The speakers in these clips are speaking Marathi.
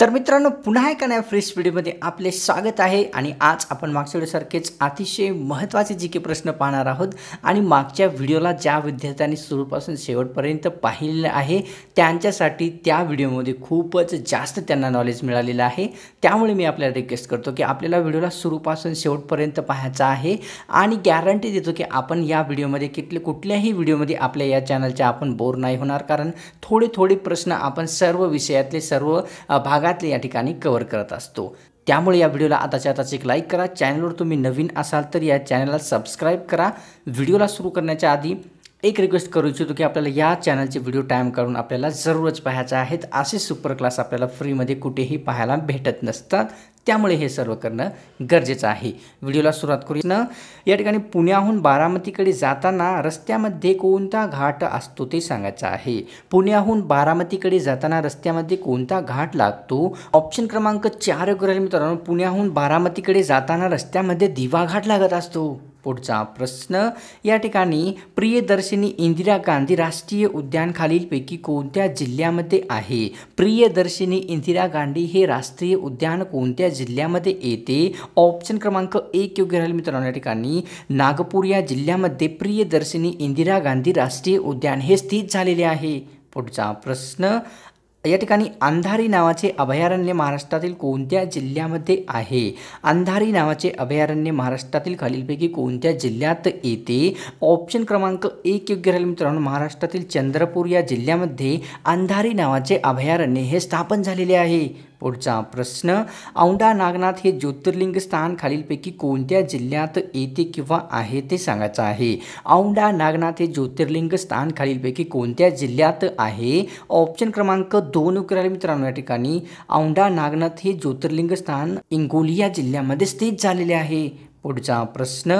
तर मित्रांनो पुन्हा एका नव्या फ्रेश व्हिडिओमध्ये आपले स्वागत आहे आणि आज आपण मागच्या व्हिडिओसारखेच अतिशय महत्त्वाचे जी की प्रश्न पाहणार आहोत आणि मागच्या व्हिडिओला ज्या विद्यार्थ्यांनी सुरूपासून शेवटपर्यंत पाहिलेलं आहे त्यांच्यासाठी त्या व्हिडिओमध्ये खूपच जास्त त्यांना नॉलेज मिळालेलं आहे त्यामुळे मी आपल्याला रिक्वेस्ट करतो की आपल्याला व्हिडिओला सुरूपासून शेवटपर्यंत पाहायचा आहे आणि गॅरंटी देतो की आपण या व्हिडिओमध्ये कितले कुठल्याही व्हिडिओमध्ये आपल्या या चॅनलच्या आपण बोर नाही होणार कारण थोडे थोडे प्रश्न आपण सर्व विषयातले सर्व भाग भागातले या ठिकाणी कव्हर करत असतो त्यामुळे या व्हिडिओला आताच्या आताच एक लाईक करा चॅनलवर तुम्ही नवीन असाल तर या चॅनलला सबस्क्राईब करा व्हिडिओला सुरू करण्याच्या आधी एक रिक्वेस्ट करू इच्छितो की आपल्याला या चॅनलचे व्हिडिओ टाईम काढून आपल्याला जरूरच पाहायचे आहेत असे सुपर क्लास आपल्याला फ्रीमध्ये कुठेही पाहायला भेटत नसतात त्यामुळे हे सर्व करणं गरजेचं आहे व्हिडिओला सुरुवात करू न या ठिकाणी पुण्याहून बारामतीकडे जाताना रस्त्यामध्ये कोणता घाट असतो ते सांगायचं आहे पुण्याहून बारामतीकडे जाताना रस्त्यामध्ये कोणता घाट लागतो ऑप्शन क्रमांक चार करेल मित्रांनो पुण्याहून बारामतीकडे जाताना रस्त्यामध्ये दिवा घाट लागत असतो पुढचा प्रश्न या ठिकाणी प्रियदर्शिनी इंदिरा गांधी राष्ट्रीय उद्यान खालीलपैकी कोणत्या जिल्ह्यामध्ये आहे प्रियदर्शिनी इंदिरा गांधी हे राष्ट्रीय उद्यान कोणत्या जिल्ह्यामध्ये येते ऑप्शन क्रमांक एक योग्य राहील मित्रांनो या ठिकाणी नागपूर या जिल्ह्यामध्ये प्रियदर्शनी इंदिरा गांधी राष्ट्रीय उद्यान हे स्थित झालेले आहे पुढचा प्रश्न या ठिकाणी अंधारी नावाचे अभयारण्य महाराष्ट्रातील कोणत्या जिल्ह्यामध्ये आहे अंधारी नावाचे अभयारण्य महाराष्ट्रातील खालीलपैकी कोणत्या जिल्ह्यात येते ऑप्शन क्रमांक एक योग्य राहील मित्रांनो महाराष्ट्रातील चंद्रपूर या जिल्ह्यामध्ये अंधारी नावाचे अभयारण्य हे स्थापन झालेले आहे पुढचा प्रश्न औंढा नागनाथ हे ज्योतिर्लिंग स्थान खालीलपैकी कोणत्या जिल्ह्यात येते किंवा आहे ते सांगायचं आहे औंढा नागनाथ हे ज्योतिर्लिंग स्थान खालीलपैकी कोणत्या जिल्ह्यात आहे ऑप्शन क्रमांक दोन करायला मित्रांनो या ठिकाणी औंढा नागनाथ हे ज्योतिर्लिंग स्थान इंगोलिया जिल्ह्यामध्ये स्थित झालेले आहे पुढचा प्रश्न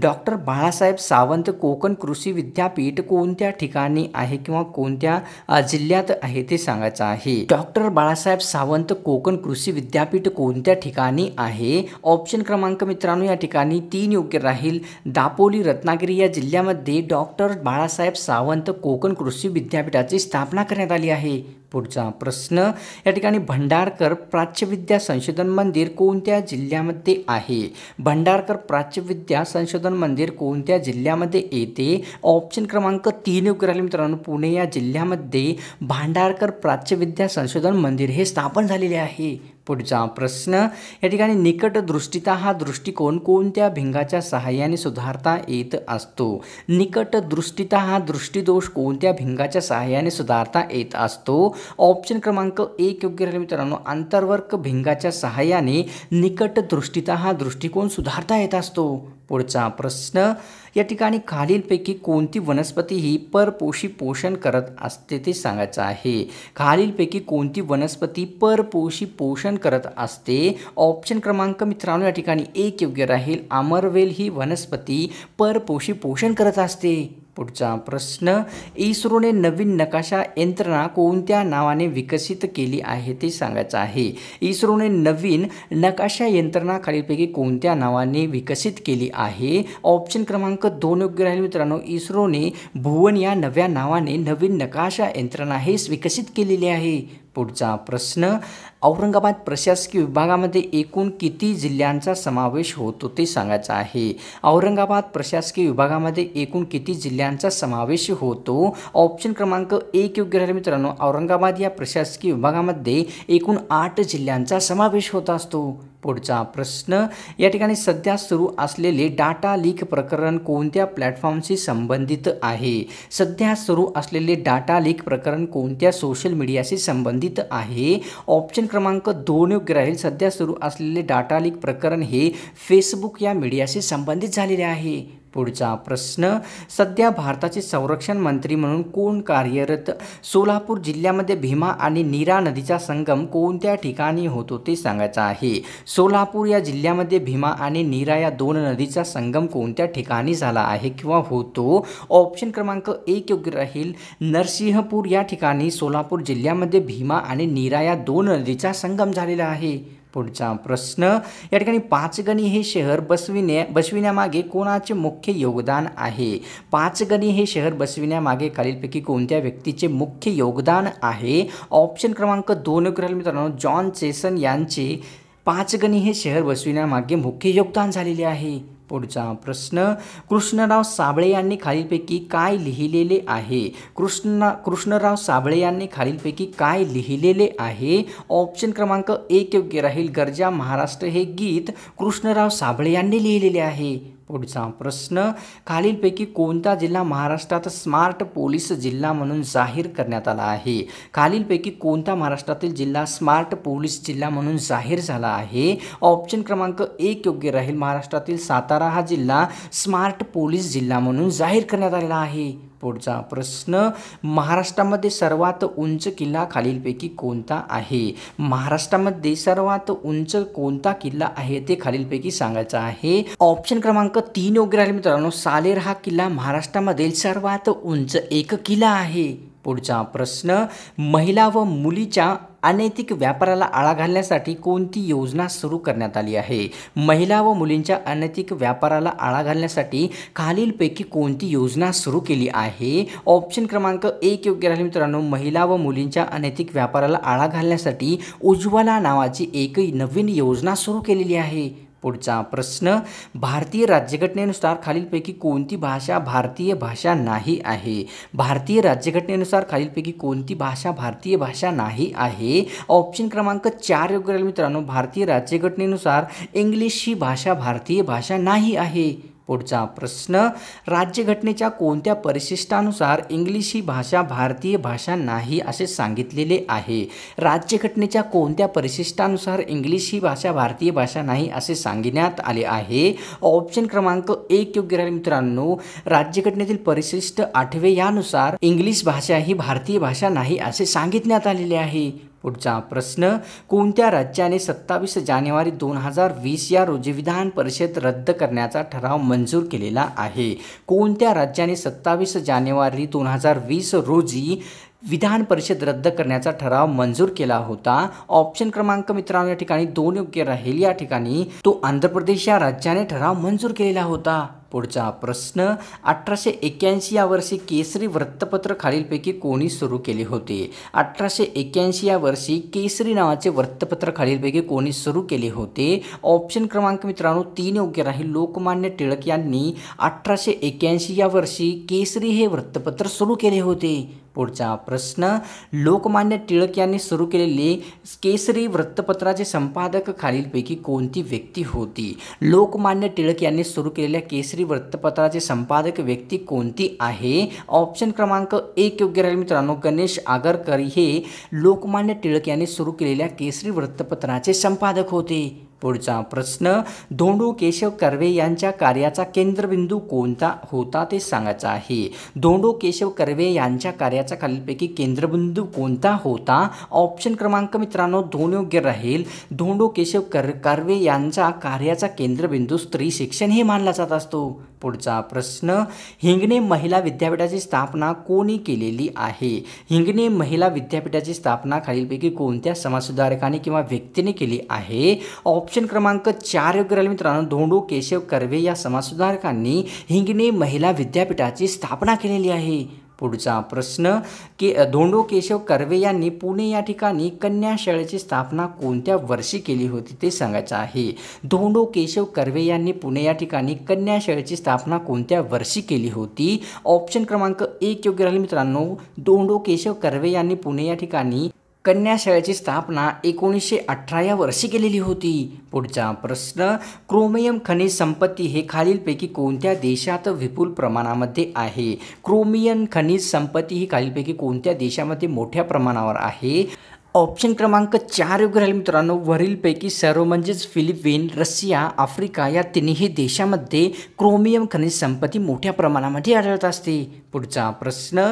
डॉक्टर बाळासाहेब सावंत कोकण कृषी विद्यापीठ कोणत्या ठिकाणी आहे किंवा कोणत्या जिल्ह्यात आहे ते सांगायचं आहे डॉक्टर बाळासाहेब सावंत कोकण कृषी विद्यापीठ कोणत्या ठिकाणी आहे ऑप्शन क्रमांक मित्रांनो या ठिकाणी तीन योग्य राहील दापोली रत्नागिरी या जिल्ह्यामध्ये डॉक्टर बाळासाहेब सावंत कोकण कृषी विद्यापीठाची स्थापना करण्यात आली आहे पुढचा प्रश्न या ठिकाणी भंडारकर प्राच्यविद्या संशोधन मंदिर कोणत्या जिल्ह्यामध्ये आहे भंडारकर प्राच्यविद्या संशोधन मंदिर कोणत्या जिल्ह्यामध्ये येते ऑप्शन क्रमांक तीन योग्य राहिले मित्रांनो पुणे या जिल्ह्यामध्ये भांडारकर प्राच्यविद्या संशोधन मंदिर हे स्थापन झालेले आहे पुढचा प्रश्न या ठिकाणी निकटदृष्टिता हा दृष्टिकोन कोणत्या भिंगाच्या सहाय्याने सुधारता येत असतो निकटदृष्टिता हा दृष्टीदोष कोणत्या भिंगाच्या सहाय्याने सुधारता येत असतो ऑप्शन क्रमांक एक योग्य राहील मित्रांनो आंतरवर्क भिंगाच्या सहाय्याने निकटदृष्टिता हा दृष्टिकोन सुधारता येत असतो पुढचा प्रश्न या ठिकाणी खालीलपैकी कोणती वनस्पती ही परपोषी पोषण करत असते ते सांगायचं आहे खालीलपैकी कोणती वनस्पती परपोषी पोषण करत असते ऑप्शन क्रमांक मित्रांनो या ठिकाणी एक योग्य राहील अमरवेल ही वनस्पती परपोषी पोषण करत असते पुढचा प्रश्न इस्रोने नवीन नकाशा यंत्रणा कोणत्या नावाने विकसित केली आहे ते सांगायचं आहे इस्रोने नवीन नकाशा यंत्रणा खालीलपैकी कोणत्या नावाने विकसित केली आहे ऑप्शन क्रमांक दोन योग्य राहील मित्रांनो इस्रोने भुवन या नव्या नावाने नवीन नकाशा यंत्रणा हे विकसित केलेली आहे पुढचा प्रश्न औरंगाबाद प्रशासकीय विभागामध्ये एकूण किती जिल्ह्यांचा समावेश होतो ते सांगायचं आहे औरंगाबाद प्रशासकीय विभागामध्ये एकूण किती जिल्ह्यांचा समावेश होतो ऑप्शन क्रमांक एक योग्य राहिले मित्रांनो औरंगाबाद या प्रशासकीय विभागामध्ये एकूण आठ जिल्ह्यांचा समावेश होत असतो पुढचा प्रश्न या ठिकाणी सध्या सुरू असलेले डाटा लीक प्रकरण कोणत्या प्लॅटफॉर्मशी संबंधित आहे सध्या सुरू असलेले डाटा लीक प्रकरण कोणत्या सोशल मीडियाशी संबंधित आहे ऑप्शन क्रमांक दोन राहील सध्या सुरू असलेले डाटा लीक प्रकरण हे फेसबुक या मीडियाशी संबंधित झालेले आहे पुढचा प्रश्न सध्या भारताचे संरक्षण मंत्री म्हणून कोण कार्यरत सोलापूर जिल्ह्यामध्ये भीमा आणि नीरा नदीचा संगम कोणत्या ठिकाणी होतो ते सांगायचं आहे सोलापूर या जिल्ह्यामध्ये भीमा आणि नीरा या दोन नदीचा संगम कोणत्या ठिकाणी झाला आहे किंवा होतो ऑप्शन क्रमांक एक योग्य राहील नरसिंहपूर या ठिकाणी सोलापूर जिल्ह्यामध्ये भीमा आणि नीरा या दोन नदीचा संगम झालेला आहे पुढचा प्रश्न या ठिकाणी पाचगणी हे शहर बसविणे बसविण्यामागे कोणाचे मुख्य योगदान आहे पाचगणी हे शहर बसविण्यामागे खालीलपैकी कोणत्या व्यक्तीचे मुख्य योगदान आहे ऑप्शन क्रमांक दोन कराल मित्रांनो जॉन चेसन यांचे पाचगणी हे शहर बसविण्यामागे मुख्य योगदान झालेले आहे पुढचा प्रश्न कृष्णराव साबळे यांनी खालीलपैकी काय लिहिलेले आहे कृष्ण कृष्णराव साबळे यांनी खालीलपैकी काय लिहिलेले आहे ऑप्शन क्रमांक एक योग्य राहील गरजा महाराष्ट्र हे गीत कृष्णराव साबळे यांनी लिहिलेले आहे पुढचा प्रश्न खालीलपैकी कोणता जिल्हा महाराष्ट्रात स्मार्ट पोलीस जिल्हा म्हणून जाहीर करण्यात आला आहे खालीलपैकी कोणता महाराष्ट्रातील जिल्हा स्मार्ट पोलीस जिल्हा म्हणून जाहीर झाला आहे ऑप्शन क्रमांक एक योग्य राहील महाराष्ट्रातील सातारा हा जिल्हा स्मार्ट पोलीस जिल्हा म्हणून जाहीर करण्यात आलेला आहे पुढचा प्रश्न महाराष्ट्रामध्ये सर्वात उंच किल्ला खालीलपैकी कोणता आहे महाराष्ट्रामध्ये सर्वात उंच कोणता किल्ला आहे ते खालीलपैकी सांगायचं आहे ऑप्शन क्रमांक तीन योग्य राहील मित्रांनो सालेर हा किल्ला महाराष्ट्रामधील सर्वात उंच एक किल्ला आहे पुढचा प्रश्न महिला व मुलीच्या अनैतिक व्यापाराला आळा घालण्यासाठी कोणती योजना सुरू करण्यात आली आहे महिला व मुलींच्या अनैतिक व्यापाराला आळा घालण्यासाठी खालीलपैकी कोणती योजना सुरू केली आहे ऑप्शन क्रमांक एक योग्य राहिले मित्रांनो महिला व मुलींच्या अनैतिक व्यापाराला आळा घालण्यासाठी उज्ज्वला नावाची एक नवीन योजना सुरू केलेली आहे पुढचा प्रश्न भारतीय राज्यघटनेनुसार खालीलपैकी कोणती भाषा भारतीय भाषा नाही आहे भारतीय राज्यघटनेनुसार खालीलपैकी कोणती भाषा भारतीय भाषा नाही आहे ऑप्शन क्रमांक चार योग्य मित्रांनो भारतीय राज्यघटनेनुसार इंग्लिश ही भाषा भारतीय भाषा नाही आहे पुढचा प्रश्न राज्यघटनेच्या कोणत्या परिशिष्टानुसार इंग्लिश ही भाषा भारतीय भाषा नाही असे सांगितलेले आहे राज्यघटनेच्या कोणत्या परिशिष्टानुसार इंग्लिश ही भाषा भारतीय भाषा नाही असे सांगण्यात आले आहे ऑप्शन क्रमांक एक योग्य राहील मित्रांनो राज्यघटनेतील परिशिष्ट आठवे यानुसार इंग्लिश भाषा ही भारतीय भाषा नाही असे सांगितण्यात आलेले आहे पुढचा प्रश्न कोणत्या राज्याने सत्तावीस जानेवारी दोन हजार वीस या रोजी विधान परिषद रद्द करण्याचा ठराव मंजूर केलेला आहे कोणत्या राज्याने सत्तावीस जानेवारी दोन हजार वीस रोजी विधान परिषद रद्द करण्याचा ठराव मंजूर केला होता ऑप्शन क्रमांक मित्रांनो या ठिकाणी दोन योग्य राहील या ठिकाणी तो आंध्र प्रदेश या राज्याने ठराव मंजूर केलेला होता पुढचा प्रश्न अठराशे एक्क्याऐंशी या वर्षी केसरी वृत्तपत्र खालीलपैकी कोणी सुरू केले होते अठराशे एक्क्याऐंशी या वर्षी केसरी नावाचे वृत्तपत्र खालीलपैकी कोणी सुरू केले होते ऑप्शन क्रमांक मित्रांनो तीन योग्य राहील लोकमान्य टिळक यांनी अठराशे एक्क्याऐंशी या वर्षी केसरी हे वृत्तपत्र सुरू केले होते पुढचा प्रश्न लोकमान्य टिळक यांनी सुरू केलेली केसरी वृत्तपत्राचे संपादक खालीलपैकी कोणती व्यक्ती होती लोकमान्य टिळक यांनी सुरू केलेल्या केसरी वृत्तपत्राचे संपादक व्यक्ती कोणती आहे ऑप्शन क्रमांक एक योग्य राहील मित्रांनो गणेश आगरकर हे लोकमान्य टिळक यांनी सुरू केलेल्या केसरी वृत्तपत्राचे संपादक होते पुढचा प्रश्न धोंडू केशव कर्वे यांच्या कार्याचा केंद्रबिंदू कोणता होता ते सांगायचा आहे धोंडो केशव कर्वे यांच्या कार्याचा खालीलपैकी केंद्रबिंदू कोणता होता ऑप्शन क्रमांक मित्रांनो दोन योग्य राहील धोंडो केशव कर कर्वे यांचा कार्याचा केंद्रबिंदू स्त्री शिक्षण हे मानला जात असतो पुढचा प्रश्न हिंगणे महिला विद्यापीठाची स्थापना कोणी केलेली आहे हिंगणे महिला विद्यापीठाची स्थापना खालीलपैकी कोणत्या समाजसुधारकाने किंवा व्यक्तीने केली आहे ऑप ऑप्शन क्रमांक चार योग्य राहील मित्रांनो धोंडू केशव कर्वे या समाजसुधारकांनी हिंगणे महिला विद्यापीठाची स्थापना केलेली आहे पुढचा प्रश्न के धोंडो केशव कर्वे यांनी पुणे या ठिकाणी कन्या शाळेची स्थापना कोणत्या वर्षी केली होती ते सांगायचं आहे धोंडो केशव कर्वे यांनी पुणे या ठिकाणी कन्या शाळेची स्थापना कोणत्या वर्षी केली होती ऑप्शन क्रमांक एक योग्य राहील मित्रांनो धोंडो केशव कर्वे यांनी पुणे या ठिकाणी कन्याशाळेची स्थापना एकोणीसशे अठरा या वर्षी केलेली होती पुढचा प्रश्न क्रोमियम खनिज संपत्ती हे खालीलपैकी कोणत्या देशात विपुल प्रमाणामध्ये आहे क्रोमियम खनिज संपत्ती ही खालीलपैकी कोणत्या देशामध्ये मोठ्या प्रमाणावर आहे ऑप्शन क्रमांक चार योग्य राहील मित्रांनो वरीलपैकी सर्व म्हणजेच फिलिपिन रशिया आफ्रिका या तिन्ही देशामध्ये क्रोमियम खनिज संपत्ती मोठ्या प्रमाणामध्ये आढळत असते पुढचा प्रश्न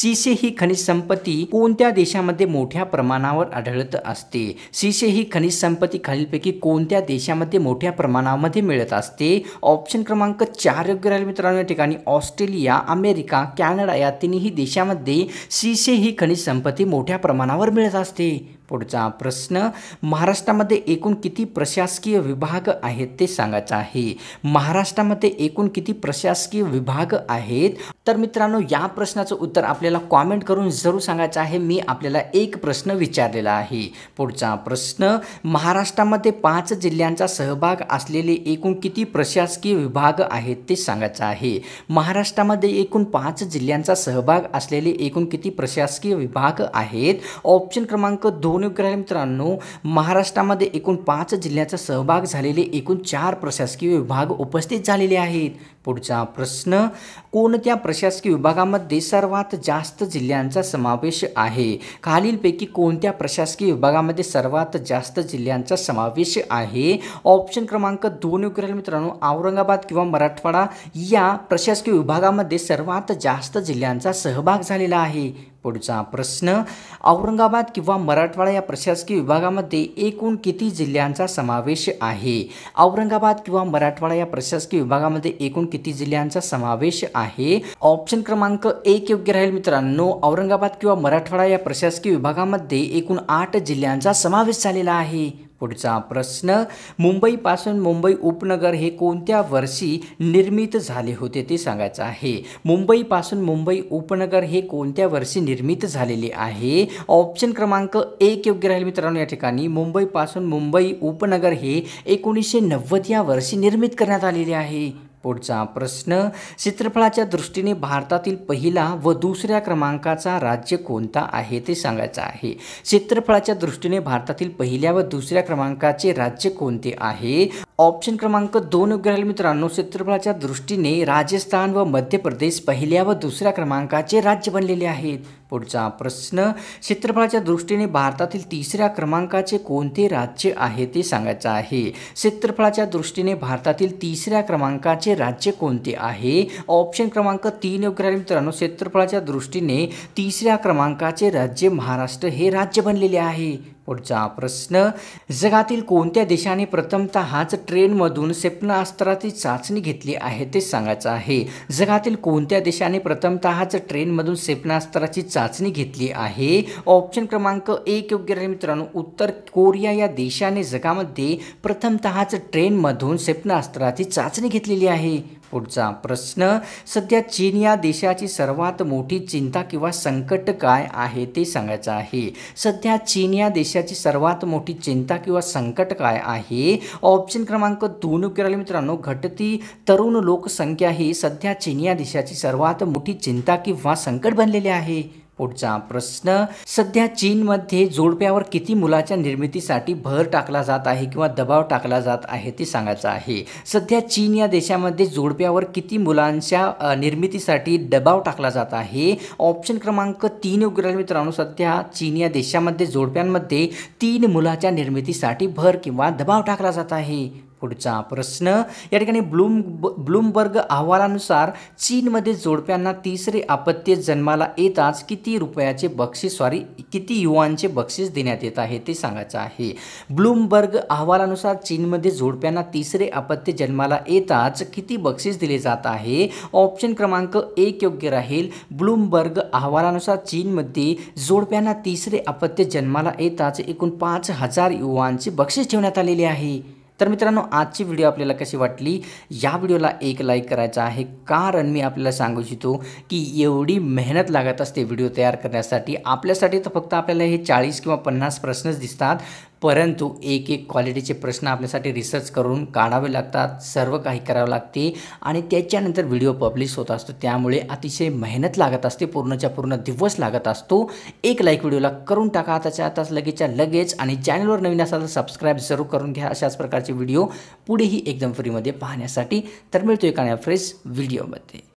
सीसे ही खनिज संपत्ती कोणत्या देशामध्ये मोठ्या प्रमाणावर आढळत असते सीसे ही खनिज संपत्ती खालीलपैकी कोणत्या देशामध्ये मोठ्या प्रमाणामध्ये मिळत असते ऑप्शन क्रमांक चार योग्य राहील मित्रांनो या ठिकाणी ऑस्ट्रेलिया अमेरिका कॅनडा या तिन्ही देशामध्ये सीसे ही खनिज संपत्ती मोठ्या प्रमाणावर मिळत असते gì पुढचा प्रश्न महाराष्ट्रामध्ये एकूण किती प्रशासकीय विभाग आहेत ते सांगायचं आहे महाराष्ट्रामध्ये एकूण किती प्रशासकीय विभाग आहेत तर मित्रांनो या प्रश्नाचं उत्तर आपल्याला कॉमेंट करून जरूर सांगायचं आहे मी आपल्याला एक प्रश्न विचारलेला आहे पुढचा प्रश्न महाराष्ट्रामध्ये पाच जिल्ह्यांचा सहभाग असलेले एकूण किती प्रशासकीय विभाग आहेत ते सांगायचं आहे महाराष्ट्रामध्ये एकूण पाच जिल्ह्यांचा सहभाग असलेले एकूण किती प्रशासकीय विभाग आहेत ऑप्शन क्रमांक दोन निवडणुकीला मित्रांनो महाराष्ट्रामध्ये एकूण पाच जिल्ह्याचा सहभाग झालेले एकूण चार प्रशासकीय विभाग उपस्थित झालेले आहेत पुढचा प्रश्न कोणत्या प्रशासकीय विभागामध्ये सर्वात जास्त जिल्ह्यांचा समावेश आहे खालीलपैकी कोणत्या प्रशासकीय विभागामध्ये सर्वात जास्त जिल्ह्यांचा समावेश आहे ऑप्शन क्रमांक दोन योग्य मित्रांनो औरंगाबाद किंवा मराठवाडा या प्रशासकीय विभागामध्ये सर्वात जास्त जिल्ह्यांचा सहभाग झालेला आहे पुढचा प्रश्न औरंगाबाद किंवा मराठवाडा या प्रशासकीय विभागामध्ये एकूण किती जिल्ह्यांचा समावेश आहे औरंगाबाद किंवा मराठवाडा या प्रशासकीय विभागामध्ये एकूण किती किती जिल्ह्यांचा समावेश आहे ऑप्शन क्रमांक एक योग्य राहील मित्रांनो औरंगाबाद किंवा मराठवाडा या प्रशासकीय विभागामध्ये एकूण आठ जिल्ह्यांचा समावेश झालेला आहे पुढचा प्रश्न मुंबईपासून मुंबई उपनगर हे कोणत्या वर्षी निर्मित झाले होते ते सांगायचं आहे मुंबईपासून मुंबई उपनगर हे कोणत्या वर्षी निर्मित झालेले आहे ऑप्शन क्रमांक एक योग्य राहील मित्रांनो या ठिकाणी मुंबईपासून मुंबई उपनगर हे एकोणीसशे नव्वद या वर्षी निर्मित करण्यात आलेले आहे पुढचा प्रश्न क्षेत्रफळाच्या दृष्टीने भारतातील पहिला व दुसऱ्या क्रमांकाचा राज्य कोणता आहे ते सांगायचं आहे क्षेत्रफळाच्या दृष्टीने भारतातील पहिल्या व दुसऱ्या क्रमांकाचे राज्य कोणते आहे ऑप्शन क्रमांक दोन योग्य मित्रांनो क्षेत्रफळाच्या दृष्टीने राजस्थान व मध्य प्रदेश पहिल्या व दुसऱ्या क्रमांकाचे राज्य बनलेले आहेत पुढचा प्रश्न क्षेत्रफळाच्या दृष्टीने भारतातील तिसऱ्या क्रमांकाचे कोणते राज्य आहे ते सांगायचं आहे क्षेत्रफळाच्या दृष्टीने भारतातील तिसऱ्या क्रमांकाचे राज्य कोणते आहे ऑप्शन क्रमांक तीन योग्य राहील मित्रांनो क्षेत्रफळाच्या दृष्टीने तिसऱ्या क्रमांकाचे राज्य महाराष्ट्र हे राज्य बनलेले आहे पुढचा प्रश्न जगातील कोणत्या देशाने प्रथमतः हाच ट्रेनमधून क्षेपणास्त्राची चाचणी घेतली आहे ते सांगायचं आहे जगातील कोणत्या देशाने प्रथमतःच ट्रेनमधून क्षेपणास्त्राची चाचणी घेतली आहे ऑप्शन क्रमांक एक योग्य राहील मित्रांनो उत्तर कोरिया या देशाने जगामध्ये प्रथमतःच ट्रेनमधून क्षेपणास्त्राची चाचणी घेतलेली आहे पुढचा प्रश्न सध्या चीन या देशाची सर्वात मोठी चिंता किंवा संकट काय आहे ते सांगायचं आहे सध्या चीन या देशाची सर्वात मोठी चिंता किंवा संकट काय आहे ऑप्शन क्रमांक दोन केलेला मित्रांनो घटती तरुण लोकसंख्या ही सध्या चीन या देशाची सर्वात मोठी चिंता किंवा संकट बनलेली आहे पुढचा प्रश्न सध्या चीनमध्ये जोडप्यावर किती मुलाच्या निर्मितीसाठी भर टाकला जात आहे किंवा दबाव टाकला जात आहे ते सांगायचं आहे सध्या चीन या देशामध्ये जोडप्यावर किती मुलांच्या निर्मितीसाठी दबाव टाकला जात आहे ऑप्शन क्रमांक तीन योग्य मित्रांनो सध्या चीन या देशामध्ये जोडप्यांमध्ये तीन मुलाच्या निर्मितीसाठी भर किंवा दबाव टाकला जात आहे पुढचा प्रश्न या ठिकाणी ब्लूम ब्लूमबर्ग अहवालानुसार चीनमध्ये जोडप्यांना तिसरे आपत्ती जन्माला येताच किती रुपयाचे बक्षीस सॉरी किती युवांचे बक्षीस देण्यात येत आहे ते सांगायचं आहे ब्लूमबर्ग अहवालानुसार चीनमध्ये जोडप्यांना तिसरे आपत्ती जन्माला येताच किती बक्षीस दिले जात आहे ऑप्शन क्रमांक एक योग्य राहील ब्लूमबर्ग अहवालानुसार चीनमध्ये जोडप्यांना तिसरे आपत्ती जन्माला येताच एकूण पाच हजार युवांचे बक्षीस ठेवण्यात आलेले आहे तर मित्रांनो आजची व्हिडिओ आपल्याला कशी वाटली या व्हिडिओला एक लाईक करायचा आहे कारण मी आपल्याला सांगू इच्छितो की एवढी मेहनत लागत असते व्हिडिओ तयार करण्यासाठी आपल्यासाठी तर फक्त आपल्याला हे चाळीस किंवा पन्नास प्रश्नच दिसतात परंतु एक एक क्वालिटीचे प्रश्न आपल्यासाठी रिसर्च करून काढावे लागतात सर्व काही करावं लागते आणि त्याच्यानंतर व्हिडिओ पब्लिश होत असतो त्यामुळे अतिशय मेहनत लागत असते पूर्णच्या पूर्ण दिवस लागत असतो एक लाईक व्हिडिओला करून टाका आताच्या आताच लगेचच्या लगेच आणि चॅनलवर नवीन असाल तर सबस्क्राईब जरूर करून घ्या अशाच प्रकारचे व्हिडिओ पुढेही एकदम फ्रीमध्ये पाहण्यासाठी तर मिळतो एका फ्रेश व्हिडिओमध्ये